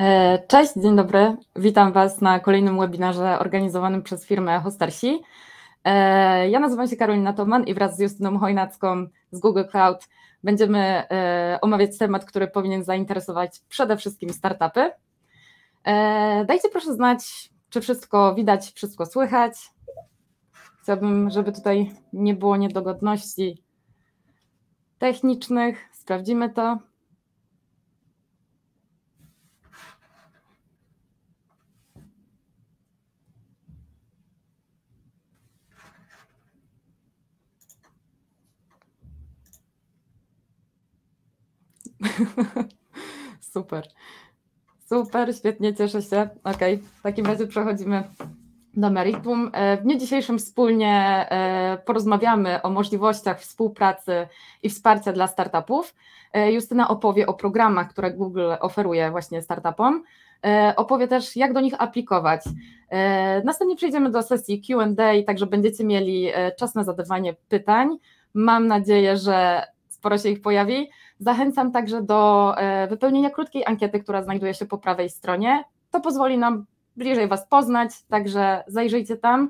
E, cześć, dzień dobry. Witam Was na kolejnym webinarze organizowanym przez firmę Hostarsi. E, ja nazywam się Karolina Toman i wraz z Justyną Hojnacką z Google Cloud będziemy e, omawiać temat, który powinien zainteresować przede wszystkim startupy. Dajcie proszę znać, czy wszystko widać, wszystko słychać. Chciałabym, żeby tutaj nie było niedogodności technicznych. Sprawdzimy to. Super. Super, świetnie, cieszę się. OK, w takim razie przechodzimy do meritum. E, w dniu dzisiejszym wspólnie e, porozmawiamy o możliwościach współpracy i wsparcia dla startupów. E, Justyna opowie o programach, które Google oferuje właśnie startupom. Opowie też, jak do nich aplikować. Następnie przejdziemy do sesji QA, także będziecie mieli czas na zadawanie pytań. Mam nadzieję, że sporo się ich pojawi. Zachęcam także do e, wypełnienia krótkiej ankiety, która znajduje się po prawej stronie. To pozwoli nam bliżej Was poznać, także zajrzyjcie tam.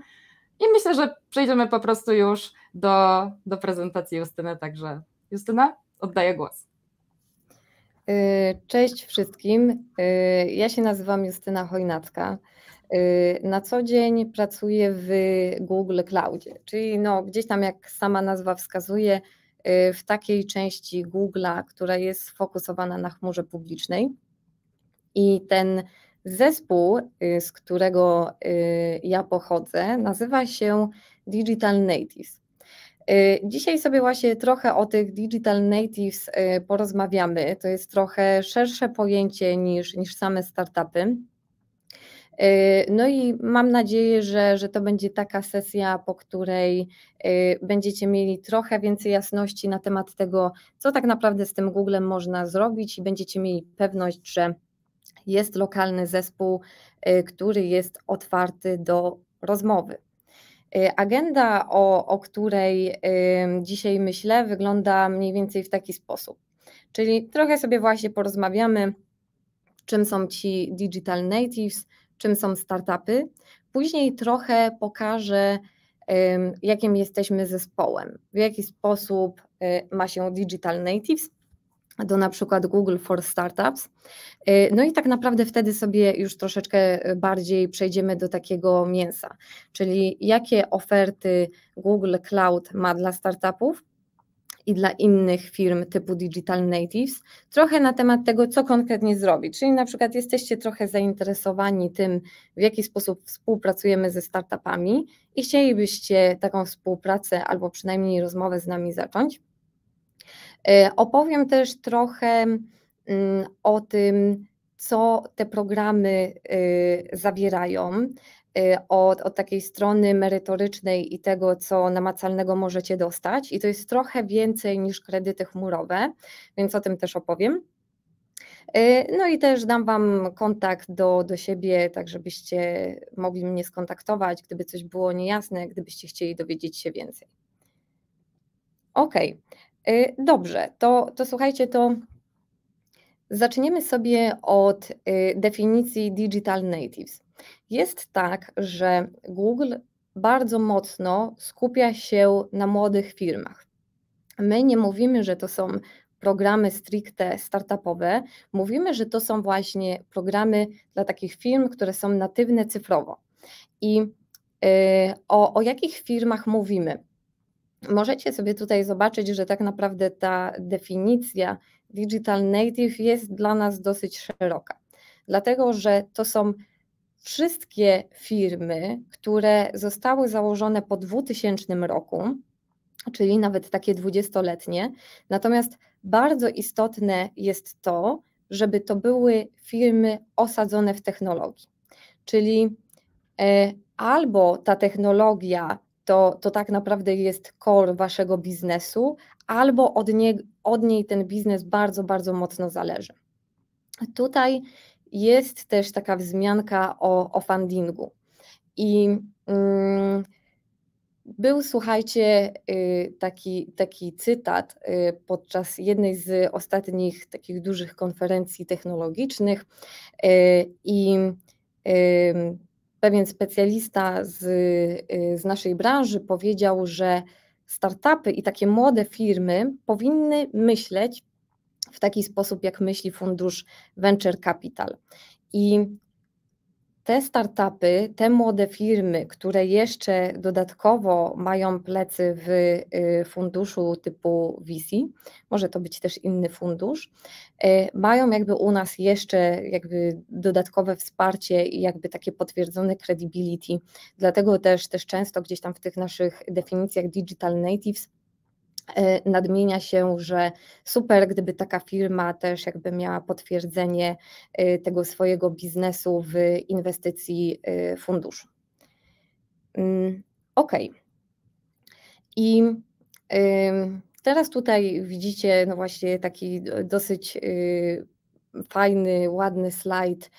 I myślę, że przejdziemy po prostu już do, do prezentacji Justyny. Także Justyna, oddaję głos. E, cześć wszystkim. E, ja się nazywam Justyna Hojnacka. Na co dzień pracuję w Google Cloudzie, czyli no, gdzieś tam, jak sama nazwa wskazuje, Y, w takiej części Google'a, która jest sfokusowana na chmurze publicznej. I ten zespół, y, z którego y, ja pochodzę, nazywa się Digital Natives. Dzisiaj sobie właśnie trochę o tych digital natives porozmawiamy. To jest trochę szersze pojęcie niż, niż same startupy. Y, no i mam nadzieję, że, że to będzie taka sesja, po której y, będziecie mieli trochę więcej jasności na temat tego, co tak naprawdę z tym Googlem można zrobić i będziecie mieli pewność, że jest lokalny zespół, y, który jest otwarty do rozmowy. Agenda, o, o której dzisiaj myślę, wygląda mniej więcej w taki sposób. Czyli trochę sobie właśnie porozmawiamy, czym są ci digital natives, czym są startupy. Później trochę pokażę, jakim jesteśmy zespołem, w jaki sposób e, ma się Digital Natives do na przykład Google for Startups. E, no i tak naprawdę wtedy sobie już troszeczkę e, bardziej przejdziemy do takiego mięsa, czyli jakie oferty Google Cloud ma dla startupów, i dla innych firm typu Digital Natives, trochę na temat tego, co konkretnie zrobić. Czyli na przykład jesteście trochę zainteresowani tym, w jaki sposób współpracujemy ze startupami i chcielibyście taką współpracę albo przynajmniej rozmowę z nami zacząć. E, opowiem też trochę mm, o tym, co te programy y, zawierają, Y, od, od takiej strony merytorycznej i tego, co namacalnego możecie dostać, i to jest trochę więcej niż kredyty chmurowe, więc o tym też opowiem. Y, no i też dam Wam kontakt do, do siebie, tak żebyście mogli mnie skontaktować, gdyby coś było niejasne, gdybyście chcieli dowiedzieć się więcej. OK, dobrze, to, to słuchajcie, to zaczniemy sobie od y, definicji digital natives. Jest tak, że Google bardzo mocno skupia się na młodych firmach. My nie mówimy, że to są programy stricte startupowe, mówimy, że to są właśnie programy dla takich firm, które są natywne cyfrowo. I y, o, o jakich firmach mówimy? Możecie sobie tutaj zobaczyć, że tak naprawdę ta definicja digital native jest dla nas dosyć szeroka, dlatego że to są wszystkie firmy, które zostały założone po 2000 roku, czyli nawet takie dwudziestoletnie. Natomiast bardzo istotne jest to, żeby to były firmy osadzone w technologii. Czyli e, albo ta technologia to, to tak naprawdę jest core waszego biznesu, albo od, nie, od niej ten biznes bardzo, bardzo mocno zależy. Tutaj jest też taka wzmianka o, o fundingu. I mm, był, słuchajcie, y, taki, taki cytat y, podczas jednej z ostatnich takich dużych konferencji technologicznych y, i pewien specjalista z, z naszej branży powiedział, że startupy i takie młode firmy powinny myśleć w taki sposób, jak myśli fundusz Venture Capital. I te startupy, te młode firmy, które jeszcze dodatkowo mają plecy w y, funduszu typu VC, może to być też inny fundusz, y, mają jakby u nas jeszcze jakby dodatkowe wsparcie i jakby takie potwierdzone credibility. Dlatego też, też często gdzieś tam w tych naszych definicjach digital natives E, nadmienia się, że super, gdyby taka firma też jakby miała potwierdzenie e, tego swojego biznesu w inwestycji e, funduszu. Mm, ok. I teraz tutaj widzicie, no właśnie taki dosyć fajny, ładny slajd.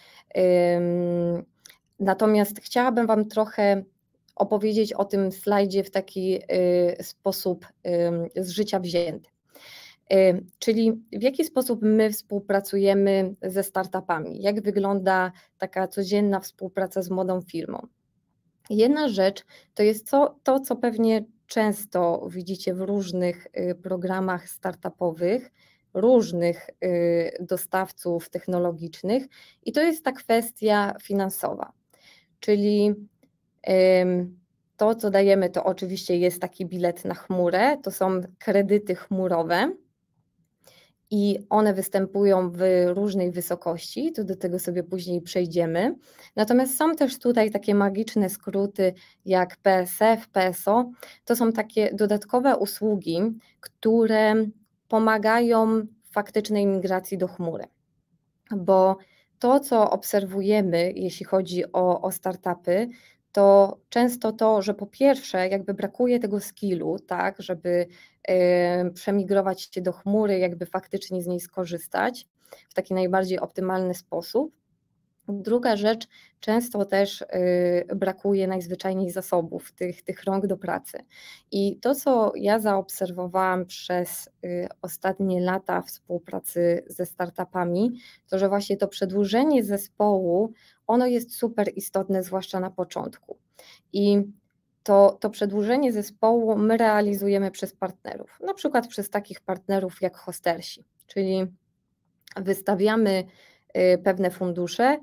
Natomiast chciałabym Wam trochę opowiedzieć o tym slajdzie w taki y, sposób y, z życia wzięty. Y, czyli w jaki sposób my współpracujemy ze startupami, jak wygląda taka codzienna współpraca z młodą firmą. Jedna rzecz to jest to, to co pewnie często widzicie w różnych programach startupowych, różnych dostawców technologicznych, i to jest ta kwestia finansowa. Czyli to, co dajemy, to oczywiście jest taki bilet na chmurę, to są kredyty chmurowe i one występują w różnej wysokości, to do tego sobie później przejdziemy. Natomiast są też tutaj takie magiczne skróty jak PSF, PSO. To są takie dodatkowe usługi, które pomagają w faktycznej migracji do chmury. Bo to, co obserwujemy, jeśli chodzi o, o startupy, to często to, że po pierwsze, jakby brakuje tego skillu, tak, żeby y, przemigrować się do chmury, jakby faktycznie z niej skorzystać w taki najbardziej optymalny sposób. Druga rzecz, często też y, brakuje najzwyczajniej zasobów, tych, tych rąk do pracy. I to, co ja zaobserwowałam przez y, ostatnie lata współpracy ze startupami, to że właśnie to przedłużenie zespołu ono jest super istotne, zwłaszcza na początku. I to, to przedłużenie zespołu my realizujemy przez partnerów, na przykład przez takich partnerów jak hostersi, czyli wystawiamy y, pewne fundusze,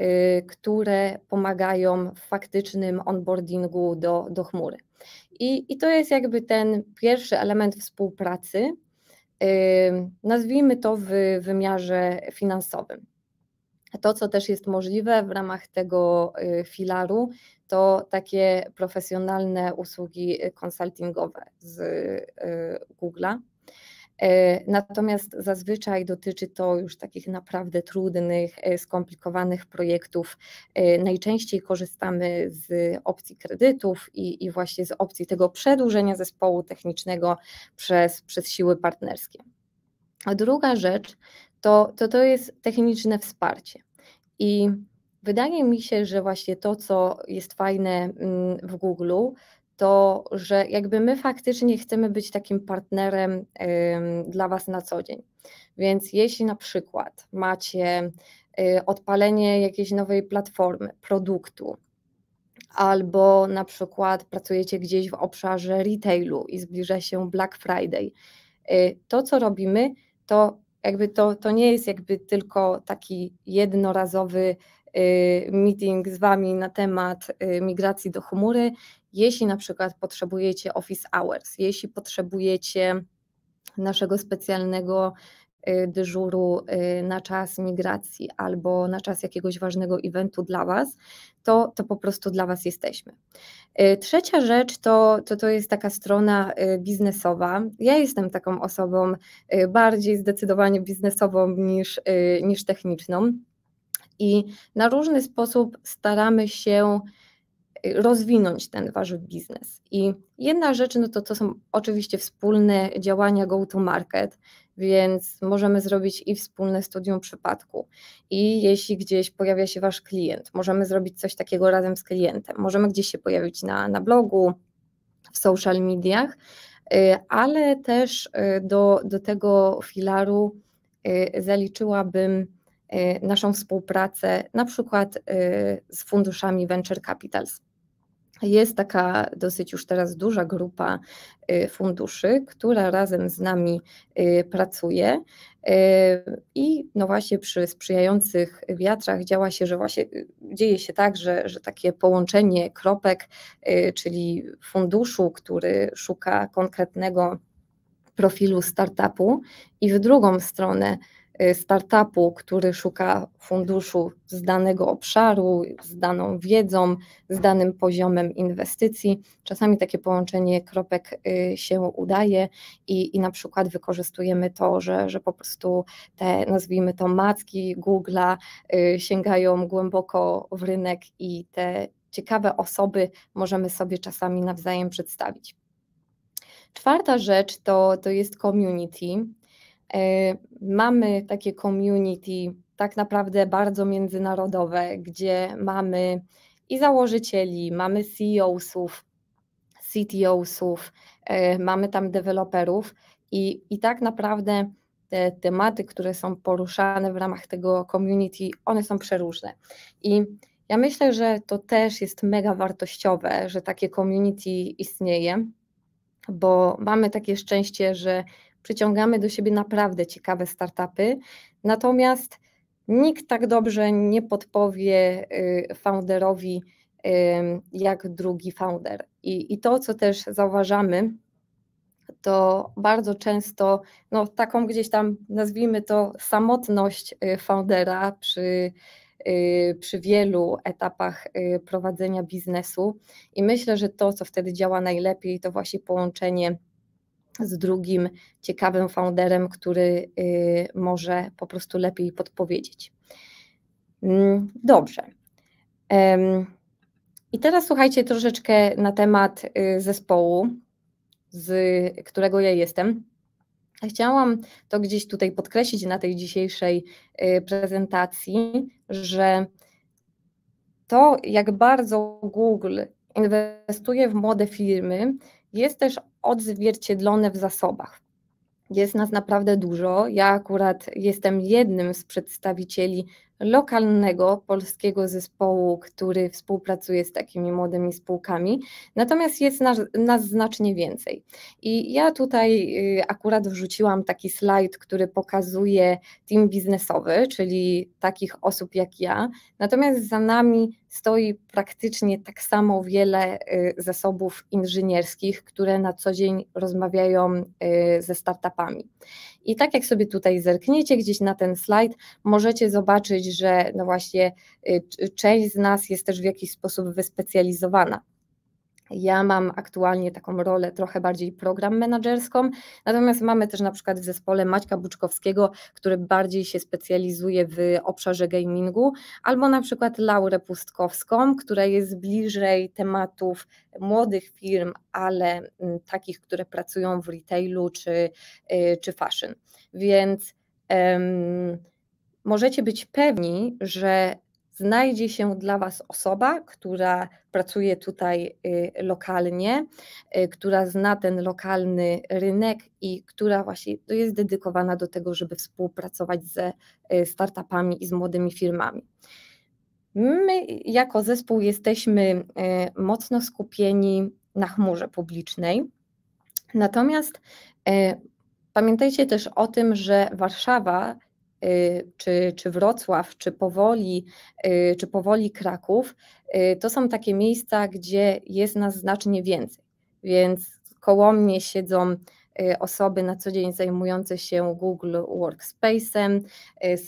y, które pomagają w faktycznym onboardingu do, do chmury. I, I to jest jakby ten pierwszy element współpracy, y, nazwijmy to w wymiarze finansowym. To, co też jest możliwe w ramach tego y, filaru, to takie profesjonalne usługi y, konsultingowe z y, Google'a. Natomiast zazwyczaj dotyczy to już takich naprawdę trudnych, skomplikowanych projektów. Najczęściej korzystamy z opcji kredytów i, i właśnie z opcji tego przedłużenia zespołu technicznego przez, przez siły partnerskie. A druga rzecz, to to, to jest techniczne wsparcie. I wydaje mi się, że właśnie to, co jest fajne mm, w Google, to że jakby my faktycznie chcemy być takim partnerem dla Was na co dzień. Więc jeśli na przykład macie y, odpalenie jakiejś nowej platformy, produktu, albo na przykład pracujecie gdzieś w obszarze retailu i zbliża się Black Friday, y, to co robimy, to jakby to, to nie jest jakby tylko taki jednorazowy y, meeting z Wami na temat y, migracji do chmury, jeśli na przykład potrzebujecie office hours, jeśli potrzebujecie naszego specjalnego Y, dyżuru y, na czas migracji albo na czas jakiegoś ważnego eventu dla Was, to, to po prostu dla Was jesteśmy. Y, trzecia rzecz to, to, to jest taka strona biznesowa. Ja jestem taką osobą bardziej zdecydowanie biznesową niż, niż techniczną. I na różny sposób staramy się rozwinąć ten wasz biznes. I jedna rzecz, no to, to są oczywiście wspólne działania go to market, więc możemy zrobić i wspólne studium przypadku. I jeśli gdzieś pojawia się wasz klient, możemy zrobić coś takiego razem z klientem. Możemy gdzieś się pojawić na, na blogu, w social mediach, y, ale też y, do, do tego filaru y, zaliczyłabym naszą współpracę na przykład z funduszami Venture Capitals. Jest taka dosyć już teraz duża grupa y, funduszy, która razem z nami y, pracuje y, i no właśnie przy sprzyjających wiatrach działa się, że właśnie dzieje się tak, że, że takie połączenie kropek, czyli funduszu, który szuka konkretnego profilu startupu i w drugą stronę Y, startupu, który szuka funduszu z danego obszaru, z daną wiedzą, z danym poziomem inwestycji. Czasami takie połączenie kropek y, się udaje i, i na przykład wykorzystujemy to, że, że po prostu te, nazwijmy to, macki Google'a y, sięgają głęboko w rynek i te ciekawe osoby możemy sobie czasami nawzajem przedstawić. Czwarta rzecz to, to jest community E, mamy takie community tak naprawdę bardzo międzynarodowe, gdzie mamy i założycieli, mamy CEOsów, sów e, mamy tam deweloperów i, i tak naprawdę te tematy, które są poruszane w ramach tego community, one są przeróżne. I ja myślę, że to też jest mega wartościowe, że takie community istnieje, bo mamy takie szczęście, że przyciągamy do siebie naprawdę ciekawe startupy. Natomiast nikt tak dobrze nie podpowie y, founderowi jak drugi founder. I, i to, co też zauważamy, to bardzo często no, taką gdzieś tam, nazwijmy to, samotność y, foundera przy, y, przy wielu etapach prowadzenia biznesu. I myślę, że to, co wtedy działa najlepiej, to właśnie połączenie z drugim ciekawym founderem, który y, może po prostu lepiej podpowiedzieć. Mm, dobrze. I teraz słuchajcie troszeczkę na temat y, zespołu, z którego ja jestem. Chciałam to gdzieś tutaj podkreślić na tej dzisiejszej y, prezentacji, że to, jak bardzo Google inwestuje w młode firmy, jest też odzwierciedlone w zasobach. Jest nas naprawdę dużo. Ja akurat jestem jednym z przedstawicieli lokalnego polskiego zespołu, który współpracuje z takimi młodymi spółkami, natomiast jest nas, nas, znacznie więcej. I ja tutaj y, akurat wrzuciłam taki slajd, który pokazuje team biznesowy, czyli takich osób jak ja, natomiast za nami stoi praktycznie tak samo wiele y, zasobów inżynierskich, które na co dzień rozmawiają y, ze startupami. I tak jak sobie tutaj zerkniecie gdzieś na ten slajd, możecie zobaczyć, że no właśnie y, część z nas jest też w jakiś sposób wyspecjalizowana. Ja mam aktualnie taką rolę trochę bardziej program menedżerską, natomiast mamy też na przykład w zespole Maćka Buczkowskiego, który bardziej się specjalizuje w obszarze gamingu, albo na przykład Laurę Pustkowską, która jest bliżej tematów młodych firm, ale mm, takich, które pracują w retailu czy, y, czy fashion. Więc um, możecie być pewni, że znajdzie się dla Was osoba, która pracuje tutaj y, lokalnie, y, która zna ten lokalny rynek i która właśnie jest dedykowana do tego, żeby współpracować ze y, startupami i z młodymi firmami. My jako zespół jesteśmy mocno skupieni na chmurze publicznej. Natomiast pamiętajcie też o tym, że Warszawa Y, czy, czy Wrocław, czy powoli, y, czy powoli Kraków, y, to są takie miejsca, gdzie jest nas znacznie więcej. Więc koło mnie siedzą osoby na co dzień zajmujące się Google Workspace'em,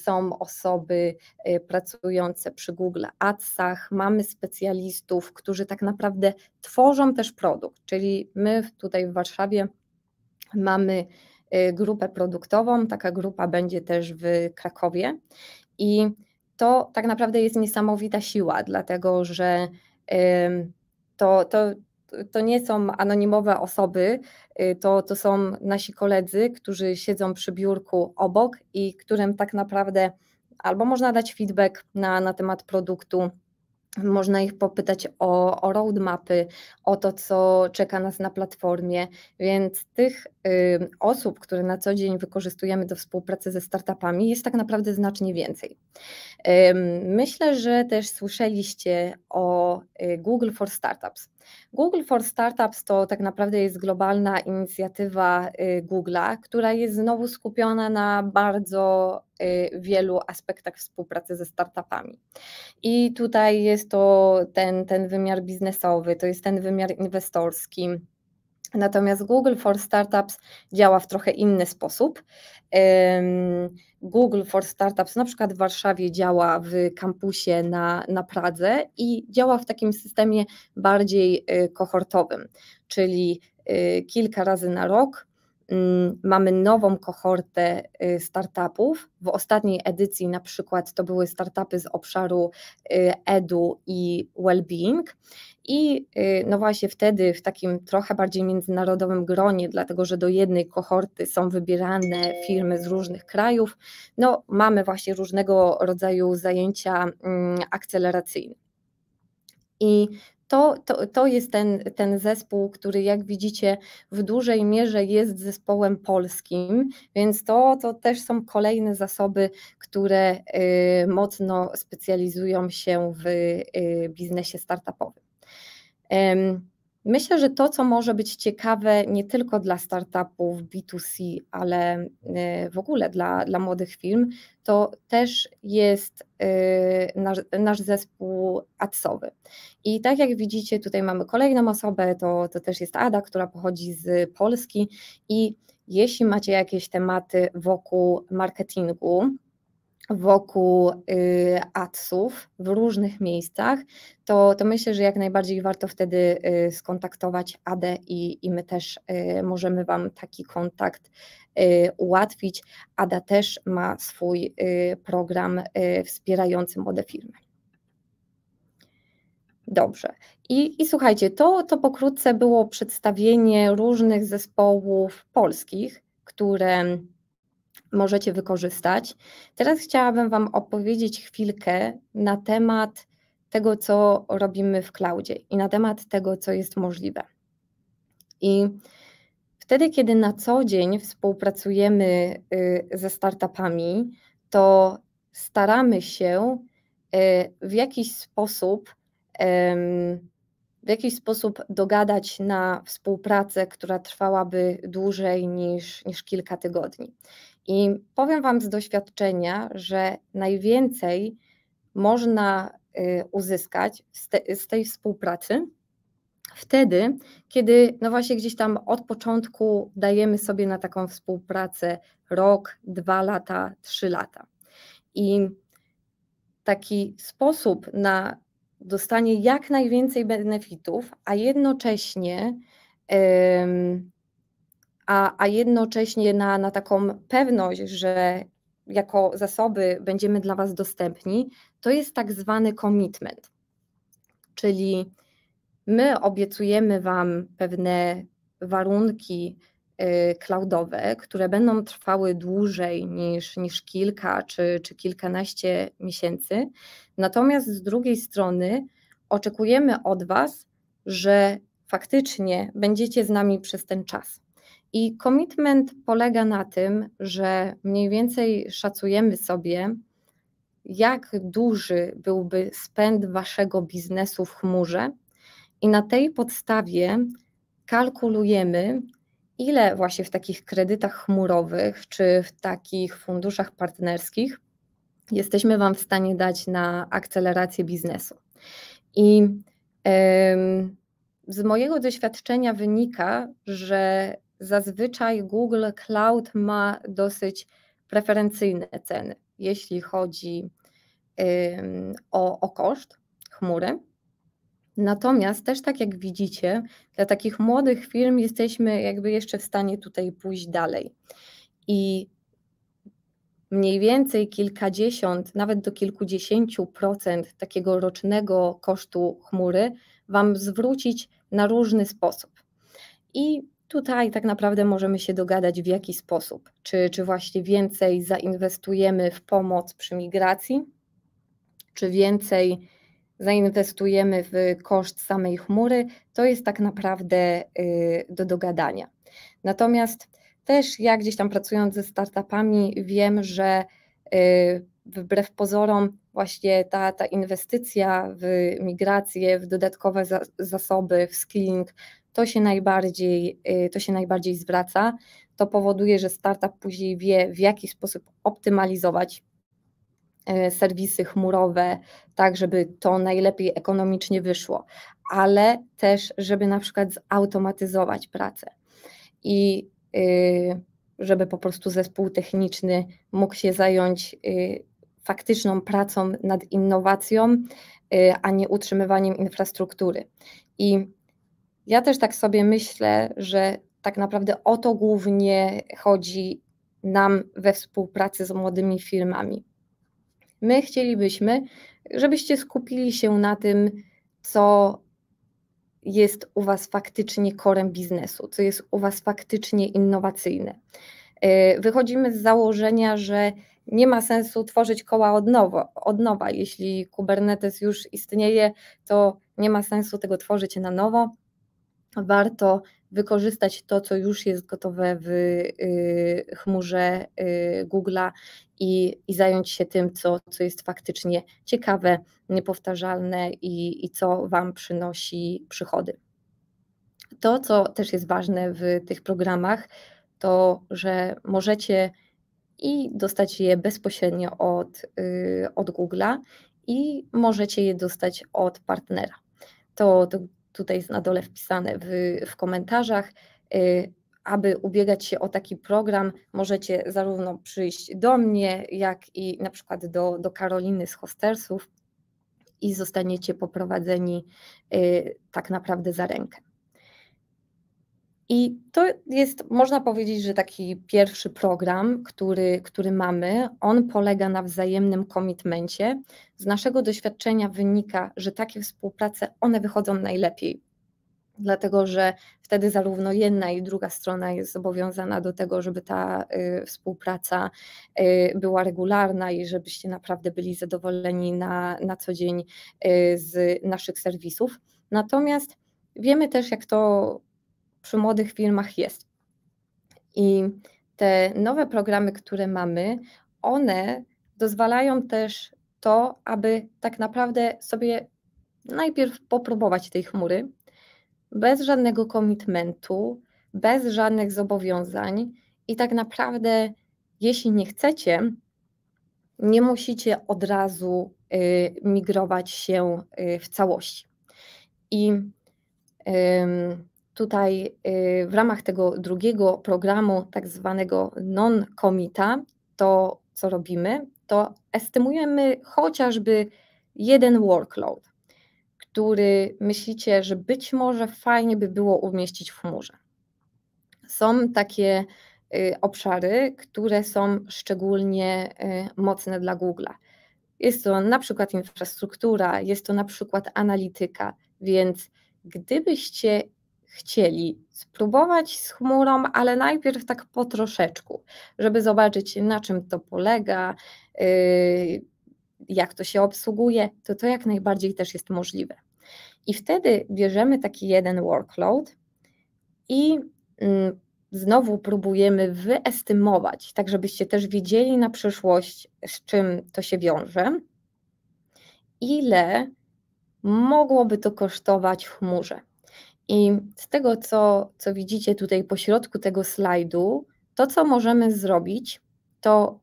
są osoby pracujące przy Google Adsach, mamy specjalistów, którzy tak naprawdę tworzą też produkt, czyli my tutaj w Warszawie mamy Y, grupę produktową. Taka grupa będzie też w Krakowie. I to tak naprawdę jest niesamowita siła, dlatego że to, to, to nie są anonimowe osoby, y, to, to są nasi koledzy, którzy siedzą przy biurku obok i którym tak naprawdę albo można dać feedback na, na temat produktu, można ich popytać o, o roadmapy, o to, co czeka nas na platformie, więc tych y, osób, które na co dzień wykorzystujemy do współpracy ze startupami, jest tak naprawdę znacznie więcej. Y, myślę, że też słyszeliście o y, Google for Startups. Google for Startups to tak naprawdę jest globalna inicjatywa y, Google'a, która jest znowu skupiona na bardzo y, wielu aspektach współpracy ze startupami. I tutaj jest to ten, ten wymiar biznesowy, to jest ten wymiar inwestorski Natomiast Google for Startups działa w trochę inny sposób. Google for Startups na przykład w Warszawie działa w kampusie na, na Pradze i działa w takim systemie bardziej y, kohortowym, czyli y, kilka razy na rok Mm, mamy nową kohortę y, startupów. W ostatniej edycji na przykład to były startupy z obszaru y, edu i well-being. I y, no właśnie wtedy w takim trochę bardziej międzynarodowym gronie, dlatego że do jednej kohorty są wybierane firmy z różnych krajów, no mamy właśnie różnego rodzaju zajęcia mm, akceleracyjne. I to, to, to jest ten, ten zespół, który jak widzicie w dużej mierze jest zespołem polskim, więc to, to też są kolejne zasoby, które y, mocno specjalizują się w y, biznesie startupowym. Myślę, że to, co może być ciekawe nie tylko dla startupów B2C, ale y, w ogóle dla, dla młodych firm, to też jest y, nasz, nasz zespół adsowy. I tak jak widzicie, tutaj mamy kolejną osobę, to, to też jest Ada, która pochodzi z Polski. I jeśli macie jakieś tematy wokół marketingu, wokół y, adsów w różnych miejscach, to, to myślę, że jak najbardziej warto wtedy y, skontaktować Adę i, i my też y, możemy Wam taki kontakt ułatwić. Ada też ma swój program wspierający młode firmy. Dobrze. I, I, słuchajcie, to, to pokrótce było przedstawienie różnych zespołów polskich, które możecie wykorzystać. Teraz chciałabym Wam opowiedzieć chwilkę na temat tego, co robimy w cloudzie i na temat tego, co jest możliwe. I wtedy, kiedy na co dzień współpracujemy y, ze startupami, to staramy się y, w jakiś sposób w jakiś sposób dogadać na współpracę, która trwałaby dłużej niż, niż kilka tygodni. I powiem Wam z doświadczenia, że najwięcej można y, uzyskać z, te, z tej współpracy wtedy, kiedy no właśnie gdzieś tam od początku dajemy sobie na taką współpracę rok, dwa lata, trzy lata. I taki sposób na dostanie jak najwięcej benefitów, a jednocześnie um, a, a jednocześnie na, na taką pewność, że jako zasoby będziemy dla Was dostępni, to jest tak zwany commitment. Czyli my obiecujemy Wam pewne warunki y, cloudowe, które będą trwały dłużej niż, niż kilka czy, czy kilkanaście miesięcy. Natomiast z drugiej strony oczekujemy od Was, że faktycznie będziecie z nami przez ten czas. I commitment polega na tym, że mniej więcej szacujemy sobie, jak duży byłby spęd waszego biznesu w chmurze, i na tej podstawie kalkulujemy, ile właśnie w takich kredytach chmurowych czy w takich funduszach partnerskich jesteśmy Wam w stanie dać na akcelerację biznesu. I yy, z mojego doświadczenia wynika, że zazwyczaj Google Cloud ma dosyć preferencyjne ceny, jeśli chodzi o, o koszt chmury. Natomiast też tak jak widzicie, dla takich młodych firm jesteśmy jakby jeszcze w stanie tutaj pójść dalej. I mniej więcej kilkadziesiąt, nawet do kilkudziesięciu procent takiego rocznego kosztu chmury Wam zwrócić na różny sposób. I Tutaj tak naprawdę możemy się dogadać w jaki sposób. Czy, czy właśnie więcej zainwestujemy w pomoc przy migracji, czy więcej zainwestujemy w koszt samej chmury, to jest tak naprawdę y, do dogadania. Natomiast też ja gdzieś tam pracując ze startupami wiem, że y, wbrew pozorom właśnie ta, ta inwestycja w migrację, w dodatkowe za, zasoby, w skilling, to się najbardziej, y, to się najbardziej zwraca. To powoduje, że startup później wie, w jaki sposób optymalizować y, serwisy chmurowe, tak żeby to najlepiej ekonomicznie wyszło, ale też, żeby na przykład zautomatyzować pracę i y, żeby po prostu zespół techniczny mógł się zająć faktyczną pracą nad innowacją, a nie utrzymywaniem infrastruktury. I ja też tak sobie myślę, że tak naprawdę o to głównie chodzi nam we współpracy z młodymi firmami. My chcielibyśmy, żebyście skupili się na tym, co jest u Was faktycznie korem biznesu, co jest u Was faktycznie innowacyjne. Y, wychodzimy z założenia, że nie ma sensu tworzyć koła od, nowo, od nowa. Jeśli Kubernetes już istnieje, to nie ma sensu tego tworzyć na nowo warto wykorzystać to, co już jest gotowe w y, chmurze y, Google'a i, i zająć się tym, co, co jest faktycznie ciekawe, niepowtarzalne i, i co Wam przynosi przychody. To, co też jest ważne w tych programach, to że możecie i dostać je bezpośrednio od, y, od Google'a i możecie je dostać od partnera. To, to tutaj jest na dole wpisane w, w komentarzach. Y, aby ubiegać się o taki program, możecie zarówno przyjść do mnie, jak i na przykład do, do Karoliny z Hostersów i zostaniecie poprowadzeni y, tak naprawdę za rękę. I to jest, można powiedzieć, że taki pierwszy program, który, który mamy, on polega na wzajemnym komitmencie. Z naszego doświadczenia wynika, że takie współprace, one wychodzą najlepiej, dlatego że wtedy zarówno jedna i druga strona jest zobowiązana do tego, żeby ta y, współpraca y, była regularna i żebyście naprawdę byli zadowoleni na, na co dzień y, z naszych serwisów. Natomiast wiemy też, jak to przy młodych filmach jest. I te nowe programy, które mamy, one dozwalają też to, aby tak naprawdę sobie najpierw popróbować tej chmury, bez żadnego komitmentu, bez żadnych zobowiązań i tak naprawdę, jeśli nie chcecie, nie musicie od razu y, migrować się y, w całości. I y, tutaj y, w ramach tego drugiego programu, tak zwanego non Comita, to co robimy, to estymujemy chociażby jeden workload, który myślicie, że być może fajnie by było umieścić w chmurze. Są takie y, obszary, które są szczególnie y, mocne dla Google. Jest to na przykład infrastruktura, jest to na przykład analityka, więc gdybyście chcieli spróbować z chmurą, ale najpierw tak po troszeczku, żeby zobaczyć na czym to polega, yy, jak to się obsługuje, to to jak najbardziej też jest możliwe. I wtedy bierzemy taki jeden workload i mm, znowu próbujemy wyestymować, tak żebyście też wiedzieli na przyszłość, z czym to się wiąże, ile mogłoby to kosztować w chmurze. I z tego, co, co widzicie tutaj po środku tego slajdu, to co możemy zrobić, to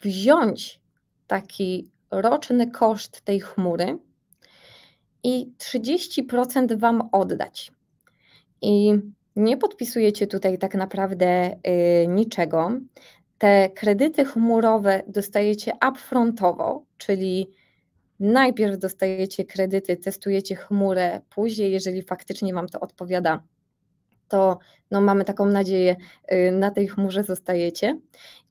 wziąć taki roczny koszt tej chmury i 30% Wam oddać. I nie podpisujecie tutaj tak naprawdę y, niczego. Te kredyty chmurowe dostajecie upfrontowo, czyli najpierw dostajecie kredyty, testujecie chmurę, później, jeżeli faktycznie Wam to odpowiada, to no, mamy taką nadzieję, y, na tej chmurze zostajecie.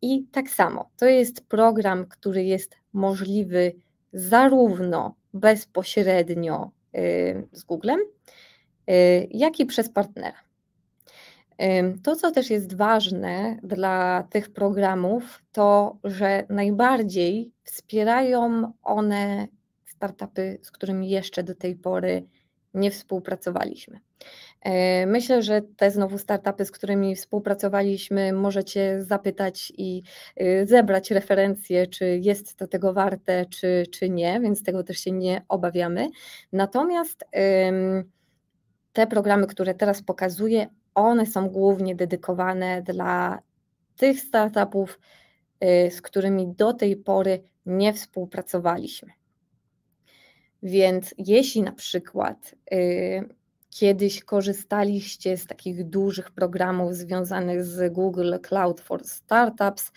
I tak samo, to jest program, który jest możliwy zarówno bezpośrednio y, z Googlem, y, jak i przez partnera. To, co też jest ważne dla tych programów, to że najbardziej wspierają one startupy, z którymi jeszcze do tej pory nie współpracowaliśmy. E, myślę, że te znowu startupy, z którymi współpracowaliśmy, możecie zapytać i y, zebrać referencje, czy jest to tego warte, czy, czy nie, więc tego też się nie obawiamy. Natomiast te programy, które teraz pokazuję, one są głównie dedykowane dla tych startupów, y, z którymi do tej pory nie współpracowaliśmy. Więc jeśli na przykład y, kiedyś korzystaliście z takich dużych programów związanych z Google Cloud for Startups,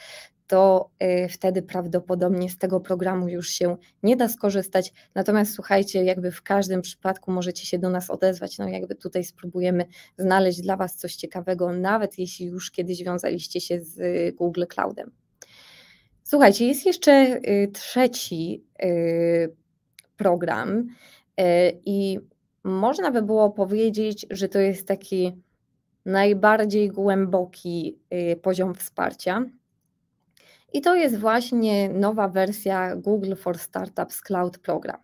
to y, wtedy prawdopodobnie z tego programu już się nie da skorzystać. Natomiast słuchajcie, jakby w każdym przypadku możecie się do nas odezwać. No jakby tutaj spróbujemy znaleźć dla Was coś ciekawego, nawet jeśli już kiedyś wiązaliście się z y, Google Cloudem. Słuchajcie, jest jeszcze y, trzeci program y, i można by było powiedzieć, że to jest taki najbardziej głęboki y, poziom wsparcia. I to jest właśnie nowa wersja Google for Startups Cloud Program.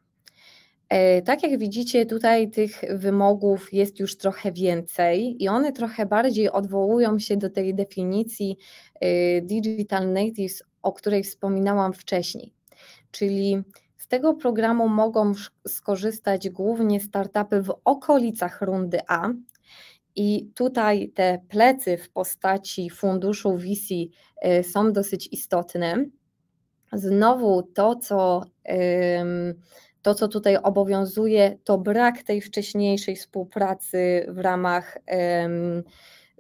Y, tak jak widzicie, tutaj tych wymogów jest już trochę więcej i one trochę bardziej odwołują się do tej definicji digital natives, o której wspominałam wcześniej. Czyli z tego programu mogą skorzystać głównie startupy w okolicach rundy A. I tutaj te plecy w postaci funduszu VC y, są dosyć istotne. Znowu to, co to, co tutaj obowiązuje, to brak tej wcześniejszej współpracy w ramach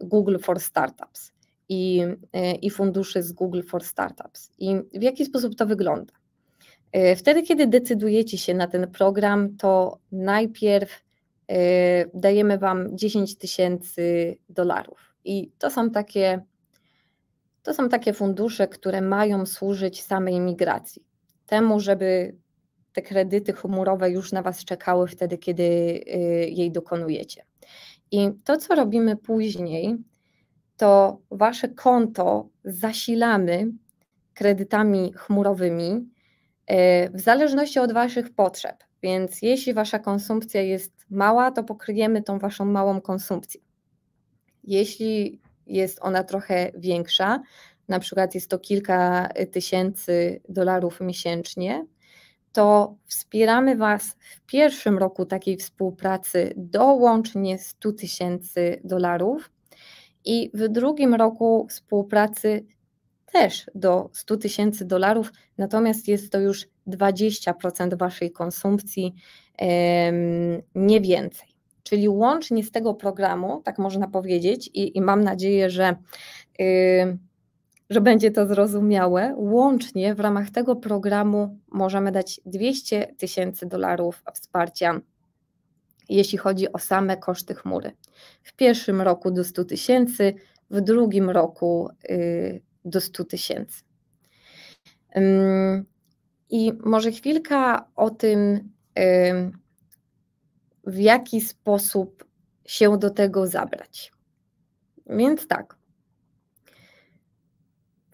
Google for Startups i, y, i funduszy z Google for Startups. I w jaki sposób to wygląda? E, wtedy, kiedy decydujecie się na ten program, to najpierw e, dajemy Wam 10 tysięcy dolarów. I to są takie. To są takie fundusze, które mają służyć samej migracji, temu, żeby te kredyty chmurowe już na Was czekały wtedy, kiedy e, jej dokonujecie. I to, co robimy później, to Wasze konto zasilamy kredytami chmurowymi, Y, w zależności od Waszych potrzeb. Więc jeśli Wasza konsumpcja jest mała, to pokryjemy tą Waszą małą konsumpcję. Jeśli jest ona trochę większa, na przykład jest to kilka tysięcy dolarów miesięcznie, to wspieramy Was w pierwszym roku takiej współpracy do łącznie 100 tysięcy dolarów i w drugim roku współpracy też do 100 tysięcy dolarów, natomiast jest to już 20% waszej konsumpcji, nie więcej. Czyli łącznie z tego programu, tak można powiedzieć, i, i mam nadzieję, że, że będzie to zrozumiałe, łącznie w ramach tego programu możemy dać 200 tysięcy dolarów wsparcia jeśli chodzi o same koszty chmury. W pierwszym roku do 100 tysięcy, w drugim roku y, do 100 tysięcy. I może chwilka o tym, w jaki sposób się do tego zabrać. Więc tak.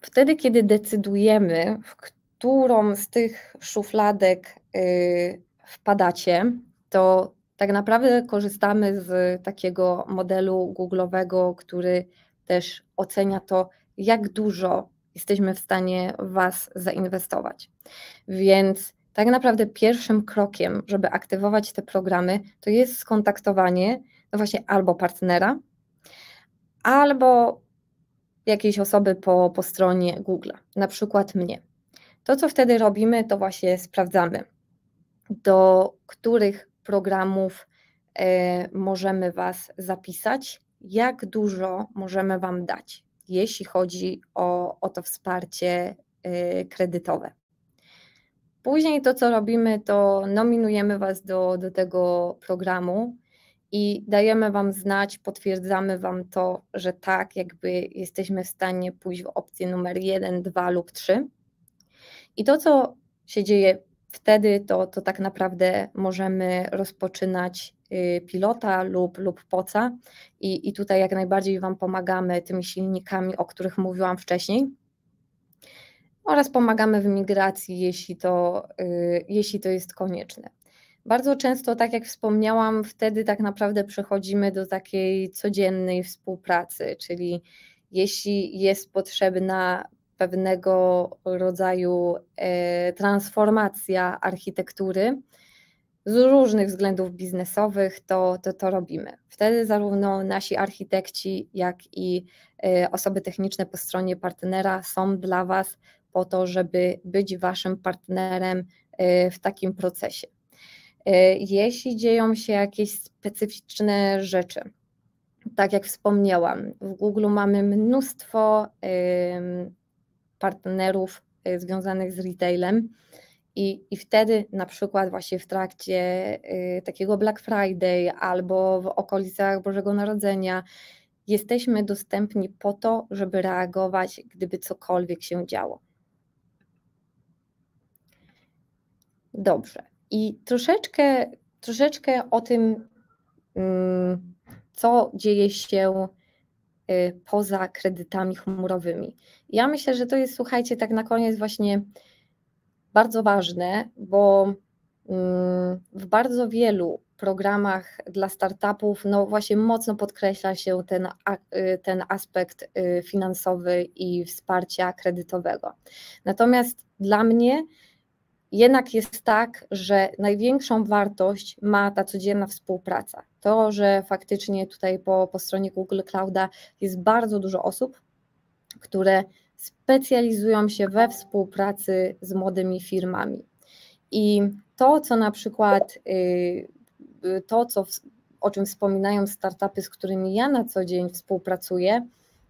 Wtedy, kiedy decydujemy, w którą z tych szufladek y, wpadacie, to tak naprawdę korzystamy z takiego modelu Google'owego, który też ocenia to, jak dużo jesteśmy w stanie w Was zainwestować. Więc tak naprawdę pierwszym krokiem, żeby aktywować te programy, to jest skontaktowanie no właśnie albo partnera, albo jakiejś osoby po, po stronie Google, na przykład mnie. To, co wtedy robimy, to właśnie sprawdzamy, do których programów y, możemy Was zapisać, jak dużo możemy Wam dać jeśli chodzi o, o to wsparcie y, kredytowe. Później to, co robimy, to nominujemy Was do, do tego programu i dajemy Wam znać, potwierdzamy Wam to, że tak, jakby jesteśmy w stanie pójść w opcję numer 1, 2 lub 3. I to, co się dzieje wtedy, to, to tak naprawdę możemy rozpoczynać Y, pilota lub, lub poca. I, I tutaj jak najbardziej Wam pomagamy tymi silnikami, o których mówiłam wcześniej. Oraz pomagamy w migracji, jeśli to, y, jeśli to jest konieczne. Bardzo często, tak jak wspomniałam, wtedy tak naprawdę przechodzimy do takiej codziennej współpracy, czyli jeśli jest potrzebna pewnego rodzaju e, transformacja architektury, z różnych względów biznesowych to, to, to robimy. Wtedy zarówno nasi architekci, jak i y, osoby techniczne po stronie partnera są dla Was po to, żeby być Waszym partnerem y, w takim procesie. Y, jeśli dzieją się jakieś specyficzne rzeczy, tak jak wspomniałam, w Google mamy mnóstwo partnerów związanych z retailem i, I wtedy na przykład właśnie w trakcie y, takiego Black Friday albo w okolicach Bożego Narodzenia jesteśmy dostępni po to, żeby reagować, gdyby cokolwiek się działo. Dobrze. I troszeczkę, troszeczkę o tym, y, co dzieje się y, poza kredytami chmurowymi. Ja myślę, że to jest, słuchajcie, tak na koniec właśnie bardzo ważne, bo mm, w bardzo wielu programach dla startupów, no właśnie mocno podkreśla się ten, y, ten aspekt y, finansowy i wsparcia kredytowego. Natomiast dla mnie jednak jest tak, że największą wartość ma ta codzienna współpraca. To, że faktycznie tutaj po, po stronie Google Clouda jest bardzo dużo osób, które specjalizują się we współpracy z młodymi firmami. I to, co na przykład, y, to, co, o czym wspominają startupy, z którymi ja na co dzień współpracuję,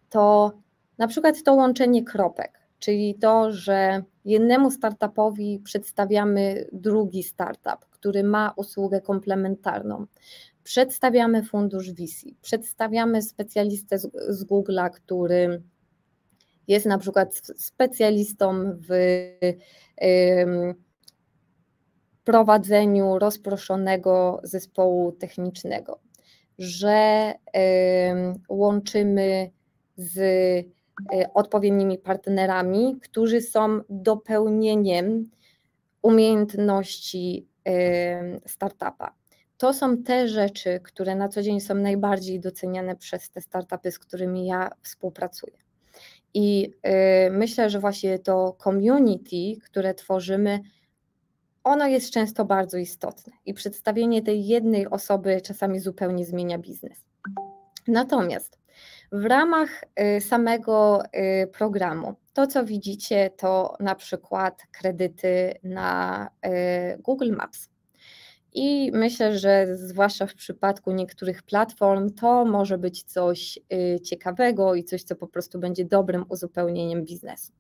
to na przykład to łączenie kropek, czyli to, że jednemu startupowi przedstawiamy drugi startup, który ma usługę komplementarną. Przedstawiamy fundusz VC, przedstawiamy specjalistę z, z Google'a, który jest na przykład specjalistą w prowadzeniu rozproszonego zespołu technicznego, że łączymy z y, odpowiednimi partnerami, którzy są dopełnieniem umiejętności startupa. To są te rzeczy, które na co dzień są najbardziej doceniane przez te startupy, z którymi ja współpracuję. I y, myślę, że właśnie to community, które tworzymy, ono jest często bardzo istotne i przedstawienie tej jednej osoby czasami zupełnie zmienia biznes. Natomiast w ramach y, samego y, programu, to co widzicie, to na przykład kredyty na Google Maps. I myślę, że zwłaszcza w przypadku niektórych platform to może być coś y, ciekawego i coś, co po prostu będzie dobrym uzupełnieniem biznesu.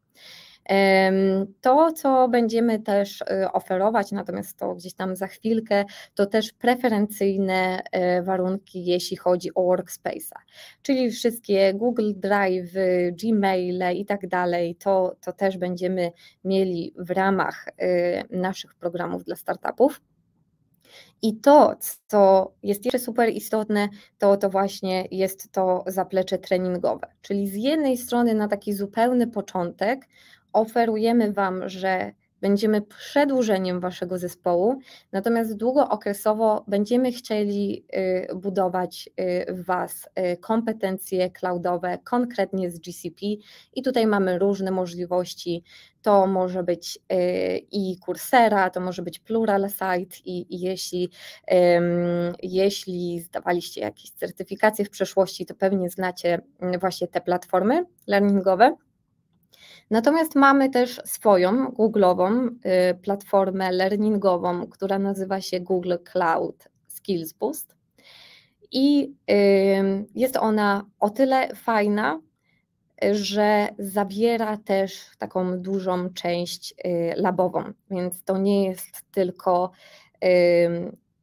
To, co będziemy też y, oferować, natomiast to gdzieś tam za chwilkę, to też preferencyjne y, warunki, jeśli chodzi o workspace'a. Czyli wszystkie Google Drive, Gmail i tak dalej, to, to też będziemy mieli w ramach naszych programów dla startupów. I to, co jest jeszcze super istotne, to, to właśnie jest to zaplecze treningowe. Czyli z jednej strony na taki zupełny początek oferujemy Wam, że będziemy przedłużeniem waszego zespołu, natomiast długookresowo będziemy chcieli y, budować y, w was y, kompetencje cloudowe, konkretnie z GCP i tutaj mamy różne możliwości. To może być i Coursera, to może być Plural Site i, jeśli, jeśli zdawaliście jakieś certyfikacje w przeszłości, to pewnie znacie właśnie te platformy learningowe. Natomiast mamy też swoją Google'ową y, platformę learningową, która nazywa się Google Cloud Skills Boost. I jest ona o tyle fajna, że zabiera też taką dużą część y, labową, więc to nie jest tylko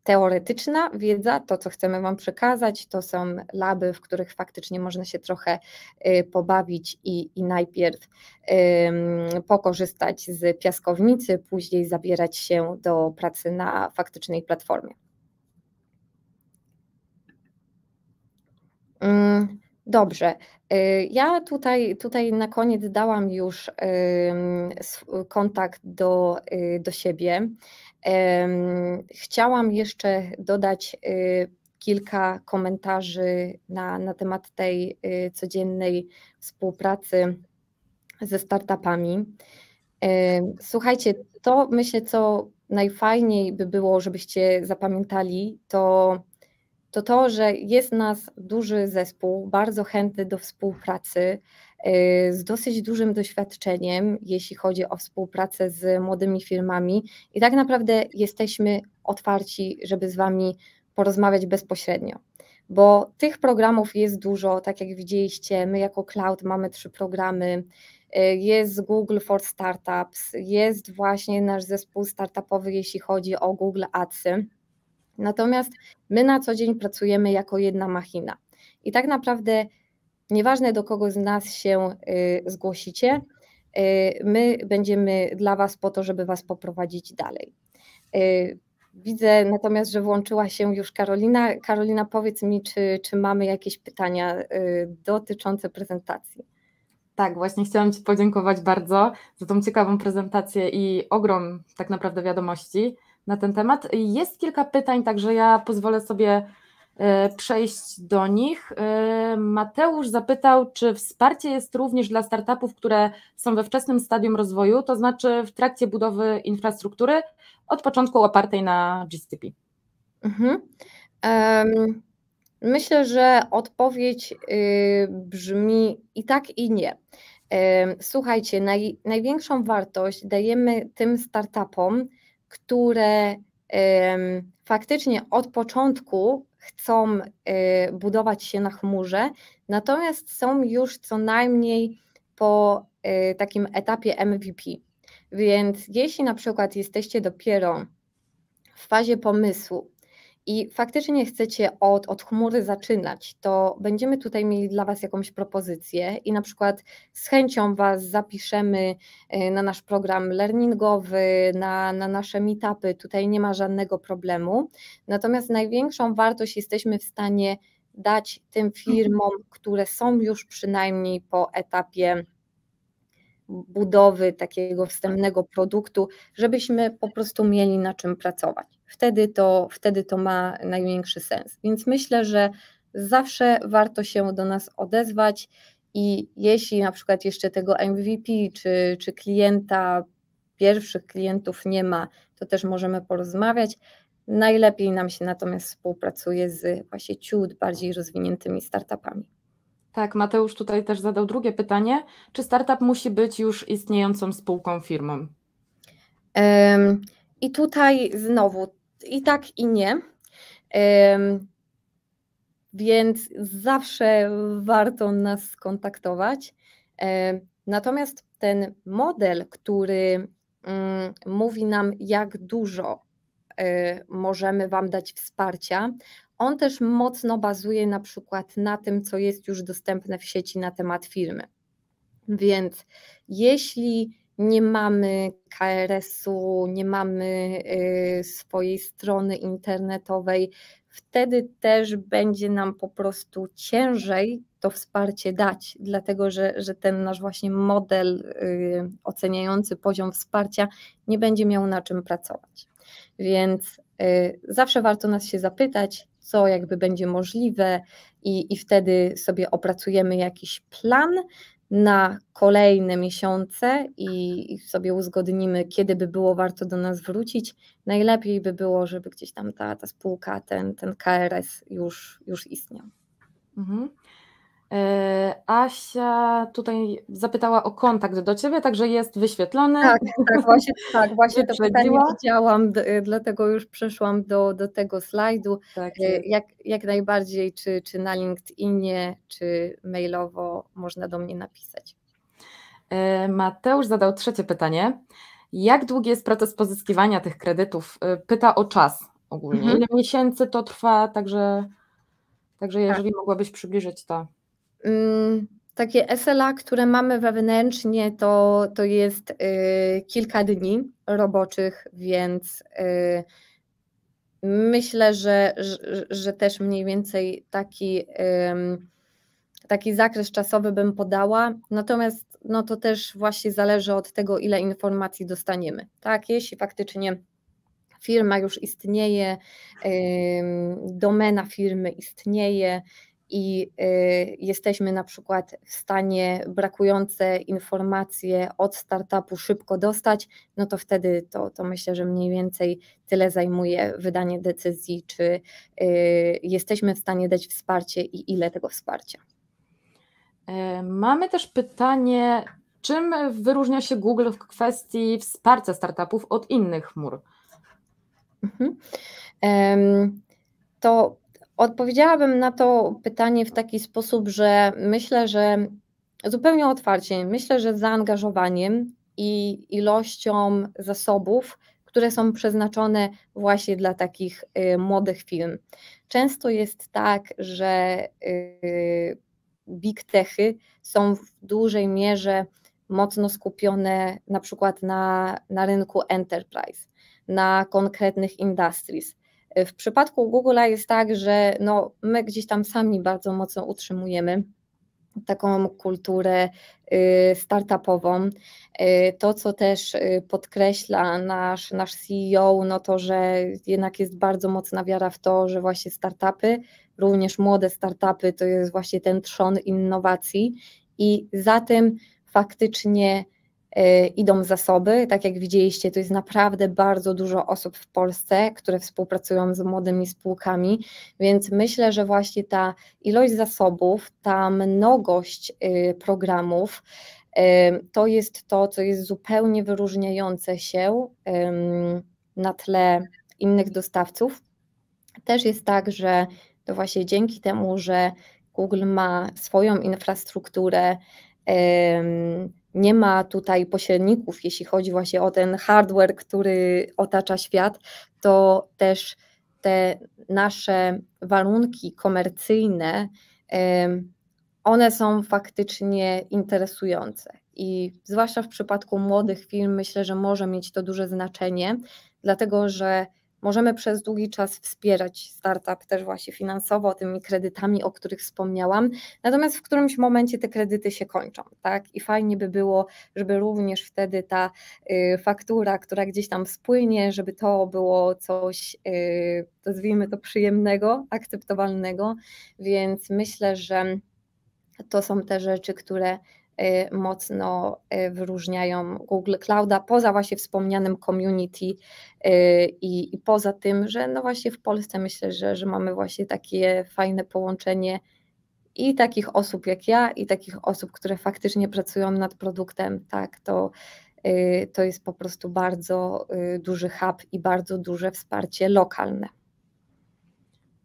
teoretyczna wiedza, to co chcemy Wam przekazać, to są laby, w których faktycznie można się trochę y, pobawić i, i najpierw pokorzystać z piaskownicy, później zabierać się do pracy na faktycznej platformie. Mm. Dobrze. Y, ja tutaj, tutaj na koniec dałam już kontakt do, y, do siebie. Chciałam jeszcze dodać y, kilka komentarzy na, na temat tej codziennej współpracy ze startupami. Słuchajcie, to myślę, co najfajniej by było, żebyście zapamiętali, to to to, że jest nas duży zespół, bardzo chętny do współpracy, y, z dosyć dużym doświadczeniem, jeśli chodzi o współpracę z młodymi firmami i tak naprawdę jesteśmy otwarci, żeby z Wami porozmawiać bezpośrednio. Bo tych programów jest dużo, tak jak widzieliście, my jako cloud mamy trzy programy. Y, jest Google for Startups, jest właśnie nasz zespół startupowy, jeśli chodzi o Google Adsy Natomiast my na co dzień pracujemy jako jedna machina. I tak naprawdę, nieważne do kogo z nas się y, zgłosicie, y, my będziemy dla Was po to, żeby Was poprowadzić dalej. Y, widzę natomiast, że włączyła się już Karolina. Karolina, powiedz mi, czy, czy mamy jakieś pytania dotyczące prezentacji? Tak, właśnie chciałam Ci podziękować bardzo za tą ciekawą prezentację i ogrom tak naprawdę wiadomości na ten temat. Jest kilka pytań, także ja pozwolę sobie e, przejść do nich. E, Mateusz zapytał, czy wsparcie jest również dla startupów, które są we wczesnym stadium rozwoju, to znaczy w trakcie budowy infrastruktury od początku opartej na GCP? Mhm. Um, myślę, że odpowiedź y, brzmi i tak, i nie. słuchajcie, naj, największą wartość dajemy tym startupom, które faktycznie od początku chcą e, budować się na chmurze, natomiast są już co najmniej po e, takim etapie MVP. Więc jeśli na przykład jesteście dopiero w fazie pomysłu i faktycznie chcecie od, od chmury zaczynać, to będziemy tutaj mieli dla Was jakąś propozycję i na przykład z chęcią Was zapiszemy e, na nasz program learningowy, na, na nasze meetupy, tutaj nie ma żadnego problemu. Natomiast największą wartość jesteśmy w stanie dać tym firmom, które są już przynajmniej po etapie budowy takiego wstępnego produktu, żebyśmy po prostu mieli na czym pracować wtedy to, wtedy to ma największy sens. Więc myślę, że zawsze warto się do nas odezwać i jeśli na przykład jeszcze tego MVP czy, czy klienta, pierwszych klientów nie ma, to też możemy porozmawiać. Najlepiej nam się natomiast współpracuje z właśnie ciut bardziej rozwiniętymi startupami. Tak, Mateusz tutaj też zadał drugie pytanie. Czy startup musi być już istniejącą spółką firmą? I tutaj znowu i tak, i nie. Więc zawsze warto nas skontaktować. Natomiast ten model, który mm, mówi nam, jak dużo e, możemy Wam dać wsparcia, on też mocno bazuje na przykład na tym, co jest już dostępne w sieci na temat firmy. Więc jeśli nie mamy KRS-u, nie mamy y, swojej strony internetowej, wtedy też będzie nam po prostu ciężej to wsparcie dać, dlatego że, że ten nasz właśnie model y, oceniający poziom wsparcia nie będzie miał na czym pracować. Więc y, zawsze warto nas się zapytać, co jakby będzie możliwe, i, i wtedy sobie opracujemy jakiś plan, na kolejne miesiące i sobie uzgodnimy, kiedy by było warto do nas wrócić. Najlepiej by było, żeby gdzieś tam ta, ta spółka, ten, ten KRS już, już istniał. Mhm. E, Asia tutaj zapytała o kontakt do ciebie, także jest wyświetlony. Tak, tak właśnie, tak, właśnie to pytanie widziałam, y, dlatego już przeszłam do, do tego slajdu. Tak, e, jak, jak najbardziej, czy, czy na LinkedInie, czy mailowo można do mnie napisać. E, Mateusz zadał trzecie pytanie. Jak długi jest proces pozyskiwania tych kredytów? Pyta o czas ogólnie. Mhm. Ile miesięcy to trwa? Także, także tak. jeżeli tak. mogłabyś przybliżyć to. Mm, takie SLA, które mamy wewnętrznie, to, to jest y, kilka dni roboczych, więc y, myślę, że, że, że też mniej więcej taki, taki zakres czasowy bym podała. Natomiast no to też właśnie zależy od tego, ile informacji dostaniemy. Tak, jeśli faktycznie firma już istnieje, domena firmy istnieje, i y, jesteśmy na przykład w stanie brakujące informacje od startupu szybko dostać, no to wtedy to, to myślę, że mniej więcej tyle zajmuje wydanie decyzji, czy y, jesteśmy w stanie dać wsparcie i ile tego wsparcia. E, mamy też pytanie, czym wyróżnia się Google w kwestii wsparcia startupów od innych chmur? Mhm. to Odpowiedziałabym na to pytanie w taki sposób, że myślę, że zupełnie otwarcie, myślę, że zaangażowaniem i ilością zasobów, które są przeznaczone właśnie dla takich y, młodych firm. Często jest tak, że y, big techy są w dużej mierze mocno skupione na przykład na, na rynku enterprise, na konkretnych industries. W przypadku Google'a jest tak, że no, my gdzieś tam sami bardzo mocno utrzymujemy taką kulturę y, startupową. Y, to, co też y, podkreśla nasz, nasz CEO, no to, że jednak jest bardzo mocna wiara w to, że właśnie startupy, również młode startupy, to jest właśnie ten trzon innowacji i za tym faktycznie Y, idą zasoby. Tak jak widzieliście, to jest naprawdę bardzo dużo osób w Polsce, które współpracują z młodymi spółkami, więc myślę, że właśnie ta ilość zasobów, ta mnogość y, programów, y, to jest to, co jest zupełnie wyróżniające się na tle innych dostawców. Też jest tak, że to właśnie dzięki temu, że Google ma swoją infrastrukturę, nie ma tutaj pośredników, jeśli chodzi właśnie o ten hardware, który otacza świat, to też te nasze warunki komercyjne, one są faktycznie interesujące. I zwłaszcza w przypadku młodych firm myślę, że może mieć to duże znaczenie, dlatego że Możemy przez długi czas wspierać startup też właśnie finansowo, tymi kredytami, o których wspomniałam. Natomiast w którymś momencie te kredyty się kończą, tak? I fajnie by było, żeby również wtedy ta y, faktura, która gdzieś tam spłynie, żeby to było coś, y, nazwijmy to przyjemnego, akceptowalnego. Więc myślę, że to są te rzeczy, które Y, mocno y, wyróżniają Google Clouda, poza właśnie wspomnianym community y, i, i poza tym, że no właśnie w Polsce myślę, że, że mamy właśnie takie fajne połączenie i takich osób jak ja, i takich osób, które faktycznie pracują nad produktem, tak, to, to jest po prostu bardzo duży hub i bardzo duże wsparcie lokalne.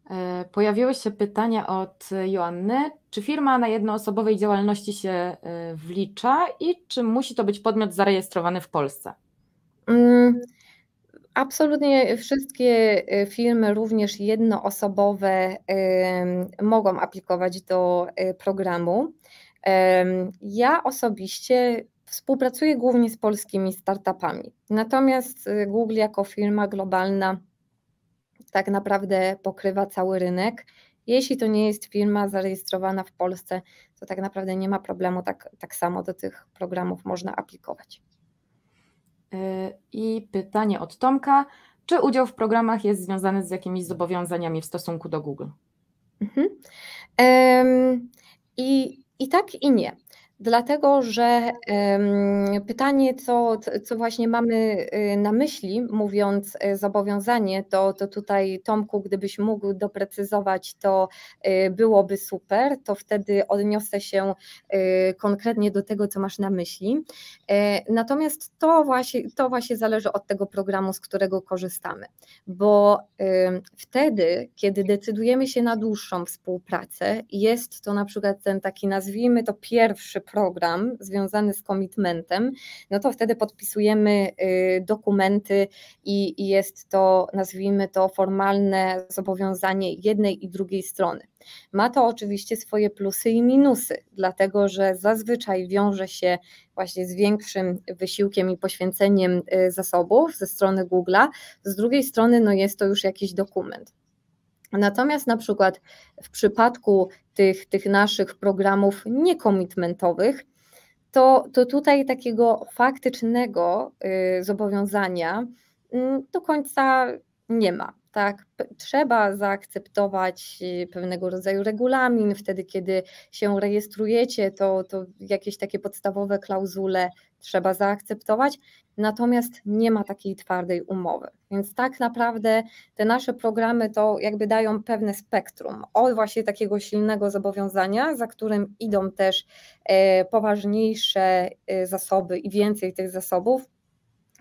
E, pojawiły się pytanie od Joanny, czy firma na jednoosobowej działalności się e, wlicza i czy musi to być podmiot zarejestrowany w Polsce? Mm, absolutnie wszystkie e, firmy, również jednoosobowe, mogą aplikować do programu. Ja osobiście współpracuję głównie z polskimi startupami, natomiast Google jako firma globalna tak naprawdę pokrywa cały rynek. Jeśli to nie jest firma zarejestrowana w Polsce, to tak naprawdę nie ma problemu, tak, tak samo do tych programów można aplikować. Y, I pytanie od Tomka. Czy udział w programach jest związany z jakimiś zobowiązaniami w stosunku do Google? Mhm. Um, I i tak i nie. Dlatego, że pytanie, co, co właśnie mamy y, na myśli, mówiąc y, zobowiązanie, to, to tutaj Tomku, gdybyś mógł doprecyzować, to y, byłoby super, to wtedy odniosę się konkretnie do tego, co masz na myśli. E, natomiast to właśnie, to właśnie zależy od tego programu, z którego korzystamy, bo wtedy, kiedy decydujemy się na dłuższą współpracę, jest to na przykład ten taki, nazwijmy to pierwszy program związany z komitmentem, no to wtedy podpisujemy y, dokumenty i jest to, nazwijmy to, formalne zobowiązanie jednej i drugiej strony. Ma to oczywiście swoje plusy i minusy, dlatego że zazwyczaj wiąże się właśnie z większym wysiłkiem i poświęceniem y, zasobów ze strony Google'a, z drugiej strony no jest to już jakiś dokument. Natomiast na przykład w przypadku tych, tych naszych programów niekomitmentowych, to, to tutaj takiego faktycznego y, zobowiązania mm, do końca nie ma. Tak, trzeba zaakceptować y, pewnego rodzaju regulamin. Wtedy, kiedy się rejestrujecie, to, to jakieś takie podstawowe klauzule trzeba zaakceptować, natomiast nie ma takiej twardej umowy. Więc tak naprawdę te nasze programy to jakby dają pewne spektrum od właśnie takiego silnego zobowiązania, za którym idą też e, poważniejsze e, zasoby i więcej tych zasobów,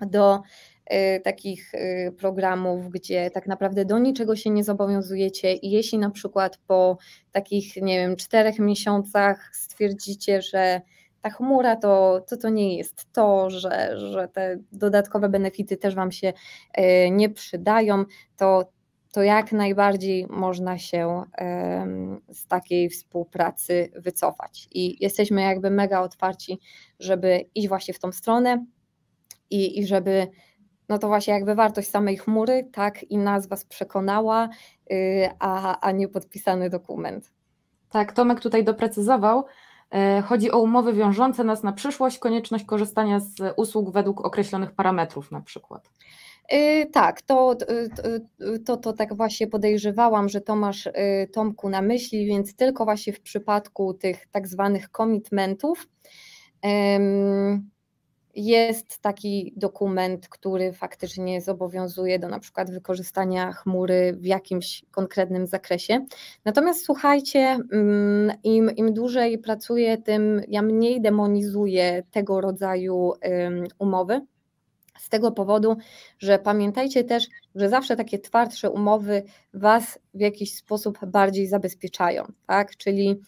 do e, takich programów, gdzie tak naprawdę do niczego się nie zobowiązujecie i jeśli na przykład po takich, nie wiem, czterech miesiącach stwierdzicie, że ta chmura to, to, to nie jest to, że, że te dodatkowe benefity też Wam się e, nie przydają, to, to jak najbardziej można się z takiej współpracy wycofać. I jesteśmy jakby mega otwarci, żeby iść właśnie w tą stronę i, i żeby no to właśnie jakby wartość samej chmury, tak i nas was przekonała, y, a, a nie podpisany dokument. Tak, Tomek tutaj doprecyzował, E, chodzi o umowy wiążące nas na przyszłość, konieczność korzystania z usług według określonych parametrów na przykład. E, tak, to, e, to, to, tak właśnie podejrzewałam, że to masz Tomku na myśli, więc tylko właśnie w przypadku tych tak zwanych komitmentów. Jest taki dokument, który faktycznie zobowiązuje do na przykład wykorzystania chmury w jakimś konkretnym zakresie. Natomiast słuchajcie, mm, im, im dłużej pracuję, tym ja mniej demonizuję tego rodzaju umowy. Z tego powodu, że pamiętajcie też, że zawsze takie twardsze umowy Was w jakiś sposób bardziej zabezpieczają, tak? Czyli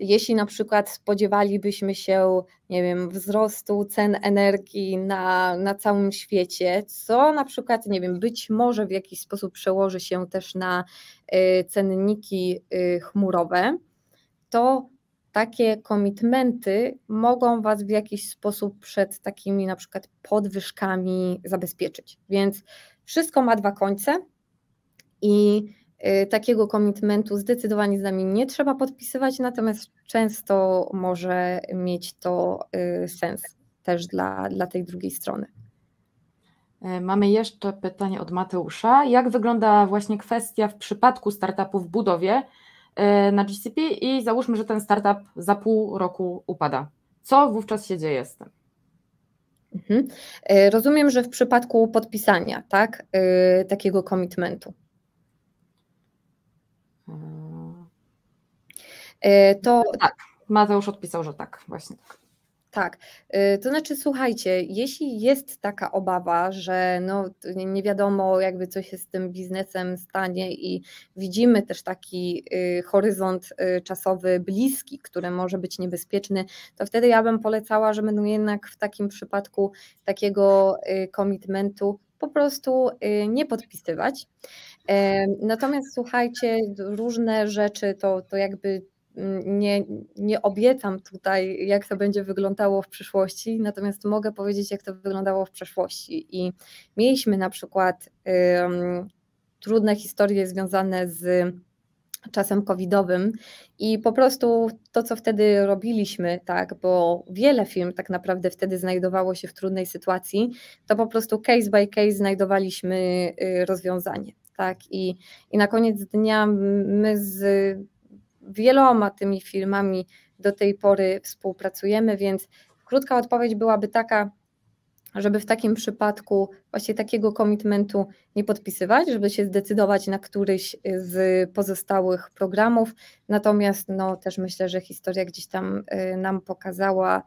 jeśli na przykład spodziewalibyśmy się, nie wiem, wzrostu cen energii na, na całym świecie, co na przykład, nie wiem, być może w jakiś sposób przełoży się też na y, cenniki y, chmurowe, to takie komitmenty mogą Was w jakiś sposób przed takimi na przykład podwyżkami zabezpieczyć. Więc wszystko ma dwa końce i Y, takiego komitmentu zdecydowanie z nami nie trzeba podpisywać, natomiast często może mieć to y, sens też dla, dla tej drugiej strony. E, mamy jeszcze pytanie od Mateusza. Jak wygląda właśnie kwestia w przypadku startupu w budowie e, na GCP i załóżmy, że ten startup za pół roku upada? Co wówczas się dzieje z tym? Mhm. E, rozumiem, że w przypadku podpisania tak, y, takiego komitmentu. E, to tak, Mateusz odpisał, że tak, właśnie tak. Tak, e, to znaczy słuchajcie, jeśli jest taka obawa, że no, nie wiadomo jakby co się z tym biznesem stanie i widzimy też taki y, horyzont y, czasowy bliski, który może być niebezpieczny, to wtedy ja bym polecała, że będą no jednak w takim przypadku takiego komitmentu y, po prostu nie podpisywać. Natomiast słuchajcie, różne rzeczy to, to jakby mm, nie, nie obiecam tutaj, jak to będzie wyglądało w przyszłości, natomiast mogę powiedzieć, jak to wyglądało w przeszłości. I mieliśmy na przykład um, trudne historie związane z czasem covidowym i po prostu to, co wtedy robiliśmy, tak, bo wiele firm tak naprawdę wtedy znajdowało się w trudnej sytuacji, to po prostu case by case znajdowaliśmy y, rozwiązanie tak? I, i na koniec dnia my z wieloma tymi firmami do tej pory współpracujemy, więc krótka odpowiedź byłaby taka, żeby w takim przypadku właśnie takiego komitmentu nie podpisywać, żeby się zdecydować na któryś z pozostałych programów. Natomiast no, też myślę, że historia gdzieś tam y, nam pokazała,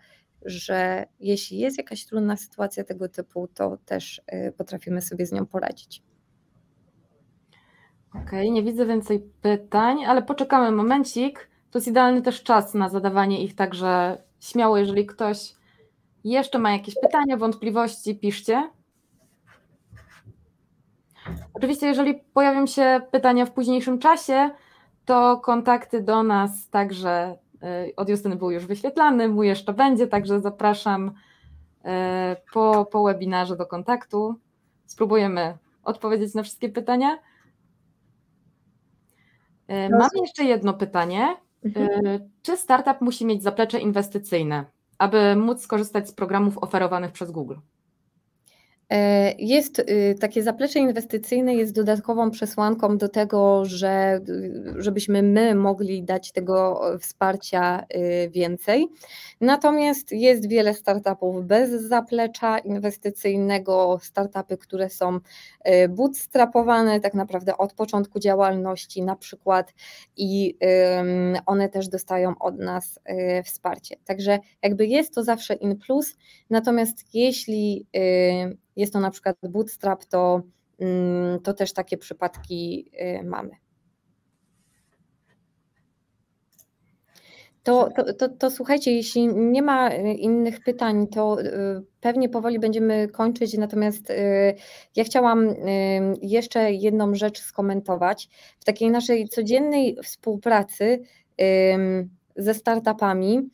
że jeśli jest jakaś trudna sytuacja tego typu, to też y, potrafimy sobie z nią poradzić. Okej, okay, nie widzę więcej pytań, ale poczekamy momencik. To jest idealny też czas na zadawanie ich, także śmiało, jeżeli ktoś jeszcze ma jakieś pytania, wątpliwości, piszcie. Oczywiście, jeżeli pojawią się pytania w późniejszym czasie, to kontakty do nas także y, od Justyny był już wyświetlany, mój jeszcze będzie, także zapraszam y, po, po webinarze do kontaktu. Spróbujemy odpowiedzieć na wszystkie pytania. E, no mam jeszcze jedno pytanie. Mhm. E, czy startup musi mieć zaplecze inwestycyjne, aby móc skorzystać z programów oferowanych przez Google? E, jest y, takie zaplecze inwestycyjne jest dodatkową przesłanką do tego, że, y, żebyśmy my mogli dać tego wsparcia y, więcej. Natomiast jest wiele startupów bez zaplecza inwestycyjnego, startupy, które są bootstrapowane tak naprawdę od początku działalności na przykład i one też dostają od nas wsparcie. Także jakby jest to zawsze in plus, natomiast jeśli jest to na przykład bootstrap, to, mm, to też takie przypadki y, mamy. To, to, to, to, słuchajcie, jeśli nie ma y, innych pytań, to y, pewnie powoli będziemy kończyć. Natomiast ja chciałam jeszcze jedną rzecz skomentować. W takiej naszej codziennej współpracy ze startupami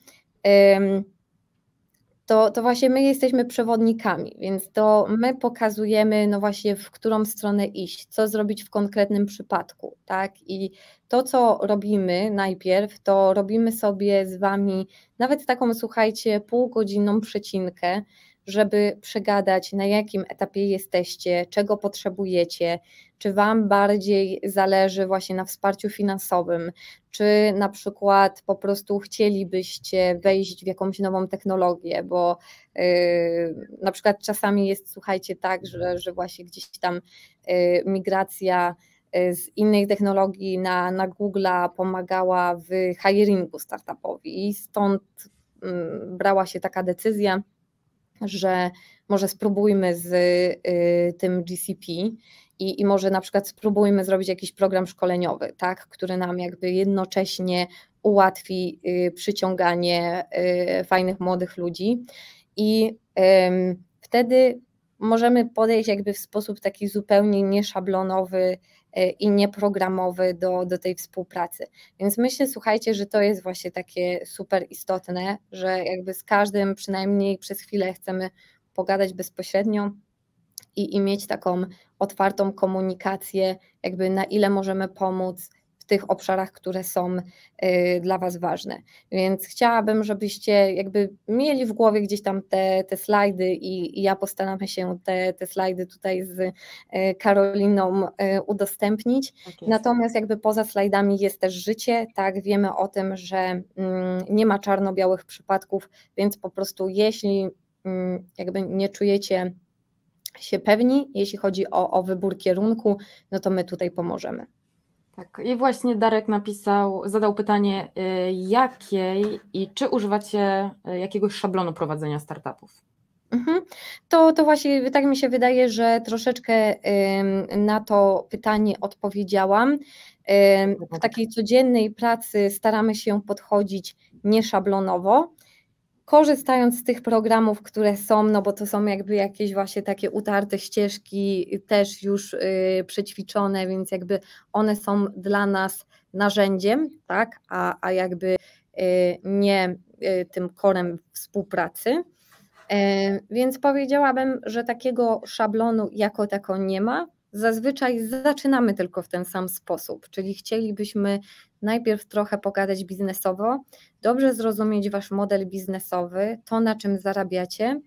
to, to właśnie my jesteśmy przewodnikami, więc to my pokazujemy, no właśnie, w którą stronę iść, co zrobić w konkretnym przypadku, tak? I to, co robimy najpierw, to robimy sobie z Wami nawet taką, słuchajcie, półgodzinną przecinkę, żeby przegadać, na jakim etapie jesteście, czego potrzebujecie, czy Wam bardziej zależy właśnie na wsparciu finansowym, czy na przykład po prostu chcielibyście wejść w jakąś nową technologię, bo yy, na przykład czasami jest, słuchajcie, tak, że, że właśnie gdzieś tam yy, migracja yy, z innej technologii na, na Google'a pomagała w hiringu startupowi i stąd mm, brała się taka decyzja że może spróbujmy z y, tym GCP i, i może na przykład spróbujmy zrobić jakiś program szkoleniowy, tak, który nam jakby jednocześnie ułatwi y, przyciąganie y, fajnych młodych ludzi i wtedy możemy podejść jakby w sposób taki zupełnie nieszablonowy E, i nieprogramowy do, do tej współpracy. Więc myślę, słuchajcie, że to jest właśnie takie super istotne, że jakby z każdym przynajmniej przez chwilę chcemy pogadać bezpośrednio i, i mieć taką otwartą komunikację, jakby na ile możemy pomóc, tych obszarach, które są y, dla Was ważne. Więc chciałabym, żebyście jakby mieli w głowie gdzieś tam te, te slajdy i, i ja postaram się te, te slajdy tutaj z y, Karoliną y, udostępnić. Okay. Tak Natomiast jakby poza slajdami jest też życie, tak, wiemy o tym, że mm, nie ma czarno-białych przypadków, więc po prostu jeśli mm, jakby nie czujecie się pewni, jeśli chodzi o, o wybór kierunku, no to my tutaj pomożemy. Tak, i właśnie Darek napisał, zadał pytanie, y, jakiej i czy używacie y, jakiegoś szablonu prowadzenia startupów? Mhm. To, to właśnie tak mi się wydaje, że troszeczkę na to pytanie odpowiedziałam. W takiej codziennej pracy staramy się podchodzić nieszablonowo korzystając z tych programów, które są, no bo to są jakby jakieś właśnie takie utarte ścieżki, y, też już yy, przećwiczone, więc jakby one są dla nas narzędziem, tak, a, a jakby yy, nie yy, tym korem współpracy. E, więc powiedziałabym, że takiego szablonu jako tako nie ma. Zazwyczaj zaczynamy tylko w ten sam sposób, czyli chcielibyśmy najpierw trochę pogadać biznesowo, dobrze zrozumieć wasz model biznesowy, to na czym zarabiacie,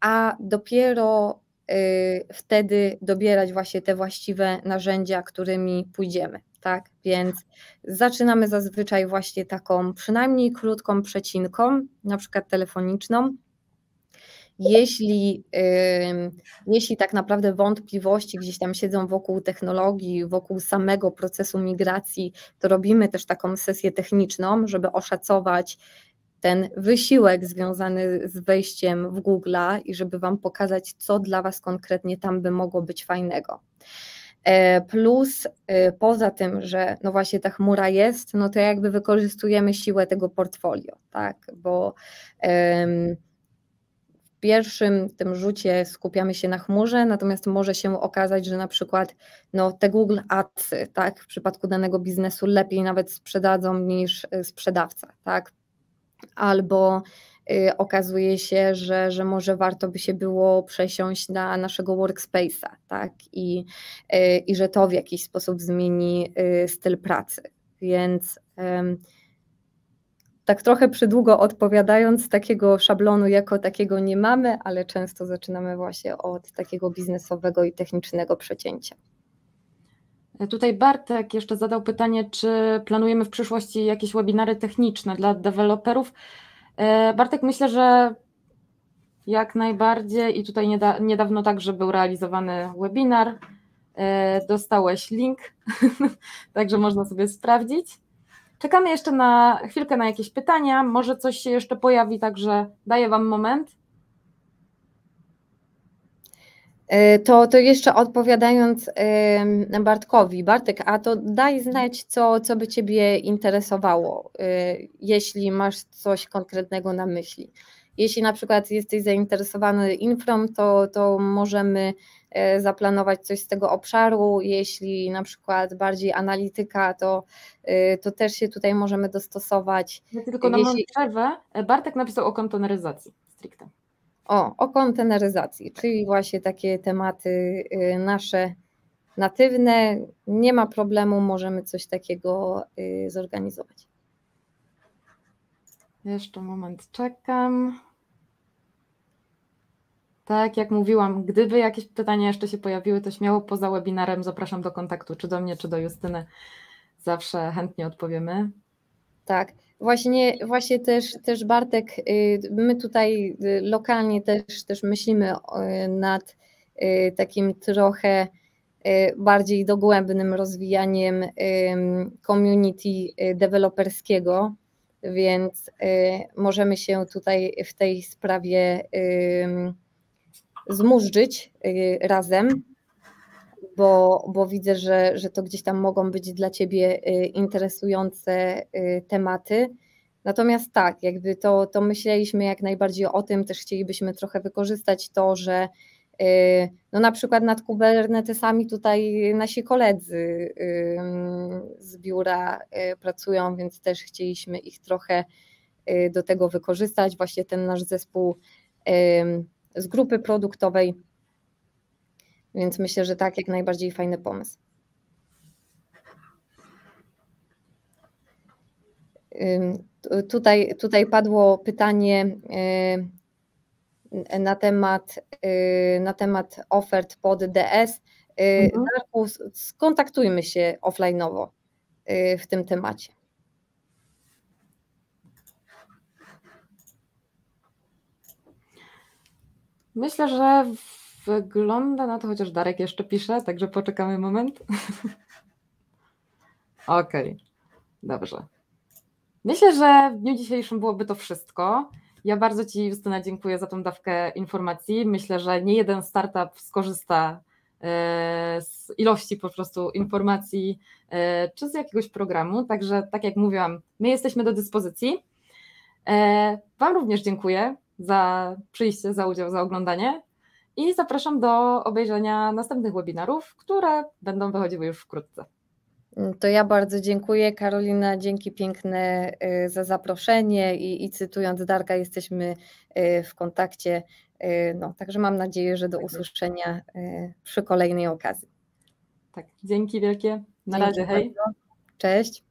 a dopiero y, wtedy dobierać właśnie te właściwe narzędzia, którymi pójdziemy. Tak, więc zaczynamy zazwyczaj właśnie taką przynajmniej krótką przecinką, na przykład telefoniczną, jeśli, jeśli tak naprawdę wątpliwości gdzieś tam siedzą wokół technologii, wokół samego procesu migracji, to robimy też taką sesję techniczną, żeby oszacować ten wysiłek związany z wejściem w Google'a i żeby Wam pokazać, co dla Was konkretnie tam by mogło być fajnego. E, plus, y, poza tym, że no właśnie ta chmura jest, no to jakby wykorzystujemy siłę tego portfolio, tak, bo. Um, pierwszym tym rzucie skupiamy się na chmurze, natomiast może się okazać, że na przykład no, te Google Ads, tak, w przypadku danego biznesu lepiej nawet sprzedadzą niż y, sprzedawca, tak? Albo y, okazuje się, że, że może warto by się było przesiąść na naszego workspace'a, tak? I, y, I że to w jakiś sposób zmieni y, styl pracy. Więc tak trochę przydługo odpowiadając, takiego szablonu jako takiego nie mamy, ale często zaczynamy właśnie od takiego biznesowego i technicznego przecięcia. Tutaj Bartek jeszcze zadał pytanie, czy planujemy w przyszłości jakieś webinary techniczne dla deweloperów. E, Bartek, myślę, że jak najbardziej i tutaj niedawno także był realizowany webinar. E, dostałeś link, także można sobie sprawdzić. Czekamy jeszcze na chwilkę na jakieś pytania. Może coś się jeszcze pojawi, także daję Wam moment. E, to, to jeszcze odpowiadając Bartkowi. Bartek, a to daj znać, co, co by Ciebie interesowało, e, jeśli masz coś konkretnego na myśli. Jeśli na przykład jesteś zainteresowany infrom, to, to możemy E, zaplanować coś z tego obszaru. Jeśli na przykład bardziej analityka, to, e, to też się tutaj możemy dostosować. Ja tylko na Jeśli... przerwę. Bartek napisał o konteneryzacji stricte. O, o konteneryzacji, czyli właśnie takie tematy e, nasze natywne. Nie ma problemu, możemy coś takiego zorganizować. Jeszcze moment, czekam. Tak, jak mówiłam, gdyby jakieś pytania jeszcze się pojawiły, to śmiało poza webinarem zapraszam do kontaktu, czy do mnie, czy do Justyny. Zawsze chętnie odpowiemy. Tak. Właśnie, właśnie też, też Bartek, y, my tutaj y, lokalnie też, też myślimy y, nad takim trochę bardziej dogłębnym rozwijaniem community deweloperskiego, więc możemy się tutaj w tej sprawie zmurzyć y, razem, bo, bo widzę, że, że to gdzieś tam mogą być dla Ciebie y, interesujące y, tematy. Natomiast tak, jakby to, to myśleliśmy jak najbardziej o tym, też chcielibyśmy trochę wykorzystać to, że no na przykład nad Kubernetesami tutaj nasi koledzy z biura pracują, więc też chcieliśmy ich trochę do tego wykorzystać. Właśnie ten nasz zespół z grupy produktowej. Więc myślę, że tak, jak najbardziej fajny pomysł. Tutaj, tutaj padło pytanie y, na temat, y, na temat ofert pod DS. Y, mhm. skontaktujmy się offline'owo w tym temacie. Myślę, że wygląda na to, chociaż Darek jeszcze pisze, także poczekamy moment. Okej, okay. dobrze. Myślę, że w dniu dzisiejszym byłoby to wszystko. Ja bardzo Ci, Justyna, dziękuję za tą dawkę informacji. Myślę, że nie jeden startup skorzysta e, z ilości po prostu informacji e, czy z jakiegoś programu. Także, tak jak mówiłam, my jesteśmy do dyspozycji. E, wam również dziękuję za przyjście, za udział, za oglądanie i zapraszam do obejrzenia następnych webinarów, które będą wychodziły już wkrótce. Mm, to ja bardzo dziękuję. Karolina, dzięki piękne y, za zaproszenie i, i cytując Darka, jesteśmy y, w kontakcie. Y, no, także mam nadzieję, że do tak usłyszenia przy kolejnej okazji. Tak, dzięki wielkie. Na dzięki razie, hej. Bardzo. Cześć.